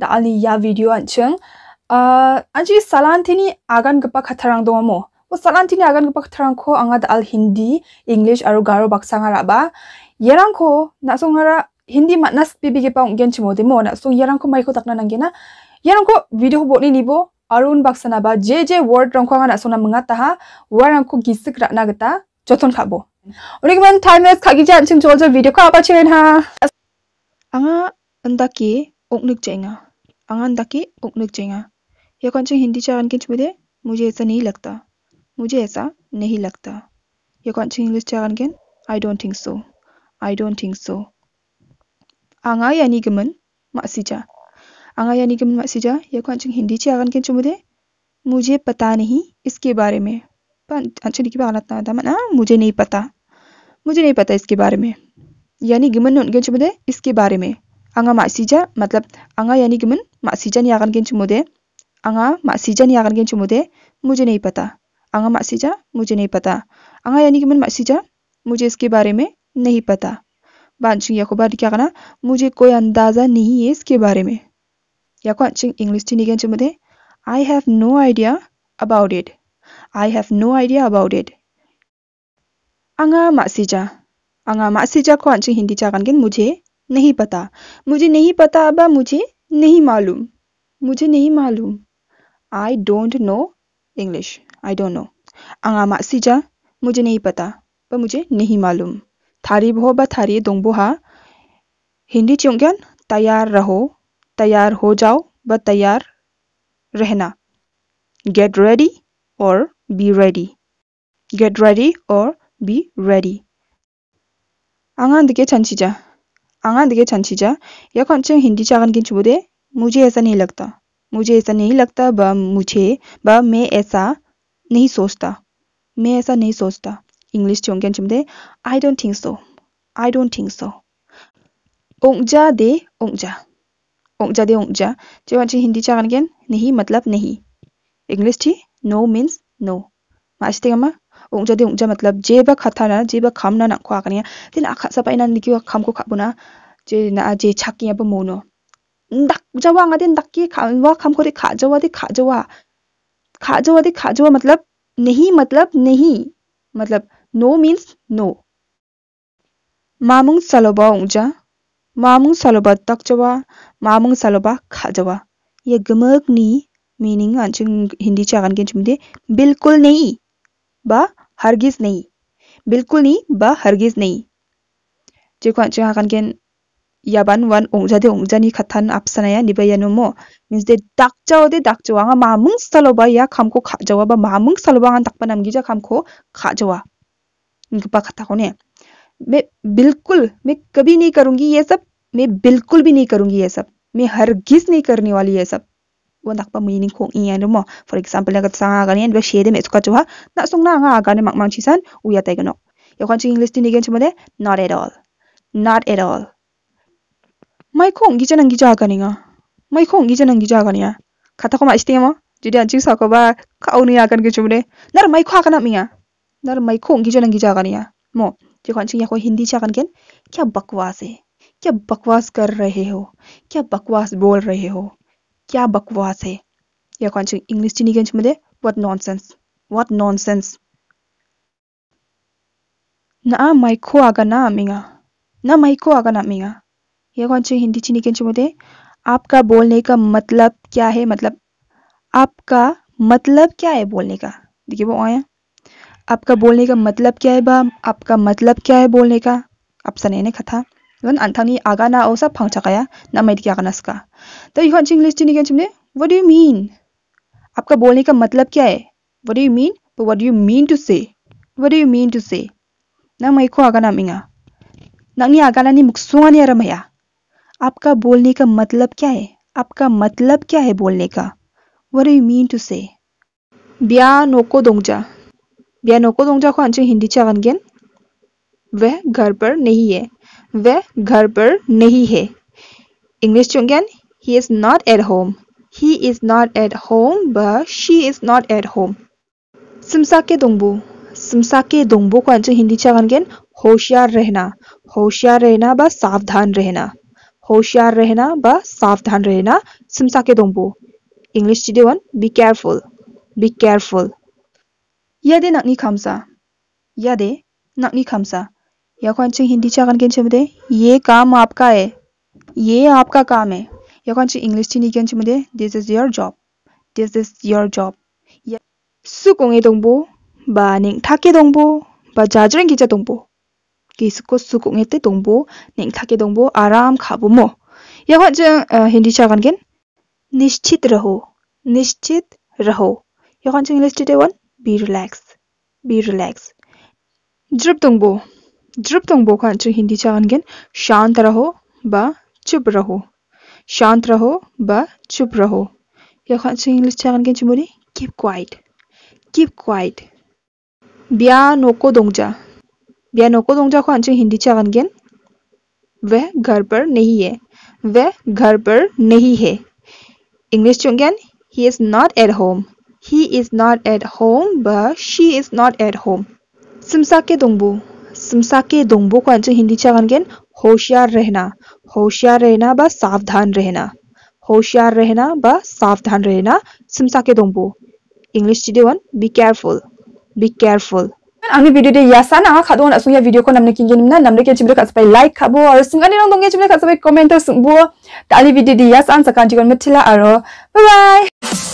da ali ya video anchang uh, ah, anji salantini agan gapa khatarang do mo wo salantini agan gapa khatarang ko anga da al hindi english aru garo baksa nga ra ba yerang ko na song ra hindi matnas bibi ge pa ungen chimo de mo na song yerang ko mai ko takna nangena yerang ko video bo ni ni bo arun baksa na ba je je word rang ko nga na sona mnga ta ha warang ko gisik ra na gata joton khabo Orang kawan timer kaki jangan cincol jual video ko apa cina? Ha? Anga anda ki, ok nuk cina. आंgan daki uknuk चेंगा यह कौनचे हिंदी चार अंकिन छुदे मुझे ऐसा नहीं लगता मुझे ऐसा नहीं लगता ये कौन कौनचे इंग्लिश चार अंकिन I don't think so I don't think so आंगा यानी गमन मासीजा आंगा यानी गमन मासीजा कौन कौनचे हिंदी चार अंकिन छुदे मुझे पता नहीं इसके बारे में अच्छा लिखी बात था मना मुझे नहीं पता मुझे नहीं पता इसके बारे में यानी गिमन ने उनके छुबदे इसके बारे में anga masija मतलब anga यानी कि मन मासीजन यागन गेन चुमुदे अंगा मासीजन यागन गेन चुमुदे मुझे नहीं पता अंगा मासीजा मुझे नहीं पता अंगा यानी कि मन मासीजा मुझे इसके बारे में नहीं पता बानचिंग याको बाद क्या करना मुझे कोई अंदाजा नहीं है इसके बारे में याको अंचिंग इंग्लिश टी निगेन चुमुदे I have no idea about it. I have no idea about it. अंगा मासीजा अंगा मासीजा को अंचिंग हिंदी चागन गेन मुझे नहीं पता मुझे नहीं पता अब मुझे नहीं मालूम मुझे नहीं मालूम I don't know English I don't know आंगा मासीजा मुझे नहीं पता पर मुझे नहीं मालूम थारी बहो बा थारी दोंबो हा हिंदी चुंगन तैयार रहो तैयार हो जाओ ब तैयार रहना रेडी और बी रेडी गेट रेडी और बी रेडी ready. 앙한드게 छीजा आंगा दिखे छंछीजा या कौन कौनचंग हिंदी चागन किन छुबुदे मुझे ऐसा नहीं लगता मुझे ऐसा नहीं लगता ब मुझे ब मैं ऐसा नहीं सोचता मैं ऐसा नहीं सोचता इंग्लिश चोंगन चुमदे I don't think so I don't think so ओंगजा दे ओंगजा ओंगजा दे ओंगजा जो हिंदी चागन नहीं मतलब नहीं इंग्लिश थी नो मीन्स नो मास्ते गमा o n g j a de o n g j a matlab jeba khatana jeba khamna na khwa kania tin akha sa paina ni kiwa kham ko khabuna je na je chakki a ba mono n dak jawa nga din dakki khamwa kham ko de kha jawa de kha jawa kha jawa de kha jawa matlab nahi matlab nahi matlab no means no mamung saloba o n g j a mamung saloba tak jawa mamung saloba kha jawa ye gmak ni meaning anching hindi chagan gen chumde bilkul nahi बा हरगिज नहीं बिल्कुल नहीं बा हरगिज नहीं जेखान जेखान yaban wan ongjade ongjani khathan apsanaya nibaya nomo means de dakchao de dakchao anga mamung saloba ya khamko khajawa ba mamung saloba anga dakpa namgija khamko khajawa ngpa khata khone मैं बिल्कुल मैं कभी नहीं करूंगी ये सब मैं बिल्कुल भी नहीं करूंगी ये सब मैं हरगिज नहीं करने वाली ये सब wadakpa meaning khong iya and for example lagat sanga gani ba shade me chuka chuha na song na nga gani mak mang chisan uya tai gano kan chi english tin igen chumade not at all not at all mai khong gi janang gi ja gani nga mai khong gi janang gi ja gani ya khata ko ma iste mo jidi an ching sa ko ba ka khau ni kan gi chumade nar mai kha kana mi ya nar mai khong gi janang gi ja gani ya mo jikon chi ko hindi cha kan gen kya bakwas hai क्या बकवास कर रहे हो क्या बकवास बोल रहे हो क्या बकवास है या कौन सी इंग्लिश चीनी गंज मिले what nonsense what nonsense ना माइको आगा ना अमिंगा ना माइको आगा ना अमिंगा यह कौन सी हिंदी चीनी गंज मिले आपका बोलने का मतलब क्या है मतलब आपका मतलब क्या है बोलने का देखिए वो आया आपका बोलने का मतलब क्या है बा आपका मतलब क्या है बोलने का आप सने ने खथा Yon Anthony agana osa pangchakaya namaid क्या aganaska. तो यू हंचिंग लिस्ट नहीं चिमने यू मीन आपका बोलने का मतलब क्या है what you mean what you mean to say what you mean to say ना आगाना मिंगा नंगनी आगाना नी मुक्सुआ आपका बोलने का मतलब क्या है आपका मतलब क्या है बोलने का वट यू मीन टू से ब्या नोको दोंगजा ब्या नोको दोंगजा को अंचे हिंदी चावन गेन वह घर पर नहीं है वह घर पर नहीं है इंग्लिश चुंगन he is not at home he is not at home ब she is not at home सिमसाके दुंगबू के दुंगबू को आंसर हिंदी चाहन होशियार रहना होशियार रहना ब सावधान रहना होशियार रहना ब सावधान रहना के दुंगबू इंग्लिश वन बी केयरफुल बी केयरफुल यादे नकनी खामसा यदि नकनी खामसा यखन च हिंदी च ये काम आपका है ये आपका काम है यखन च इंग्लिश च नि this is your job this is your job सुकोंगे दोंबो बा निंग थाके बा जाजरंग गिजा दोंबो किसको सुकोंगे ते दोंबो निंग थाके आराम खाबोमो यखन च हिंदी च निश्चित रहो निश्चित रहो यखन इंग्लिश च देवन बी रिलैक्स बी रिलैक्स ड्रिप दोंबो जब तुम बोखा च हिंदी चाहनगिन शांत रहो ब चुप रहो शांत रहो ब चुप रहो यखा च इंग्लिश गेन चमुरी कीप क्वाइट कीप क्वाइट ब्या नोको दोंगजा ब्या नोको दोंगजा खान च हिंदी गेन वह घर पर नहीं है वह घर पर नहीं है इंग्लिश चुंगन he is not at home he is not at home ब she is not at home सिमसा के दोंगबू समसाके दोंबो को आंसर हिंदीच्या गानगेन होशियार रहना होशियार रहना व सावधान रहना होशियार रहना व सावधान रहना समसाके दोंबो इंग्लिश चिदेवन बी केयरफुल बी केयरफुल आंनि भिडिअ दे यासा ना खादोन असुं या भिडिअ को नामने किंगे निमना नामने के चिमले खासबाय लाइक खाबो आरो सिंगानि रं दोंगे चिमले खासबाय कमेन्ट सुंबो तालि भिडिअ दे यासा आं सकांति गन आरो बाय बाय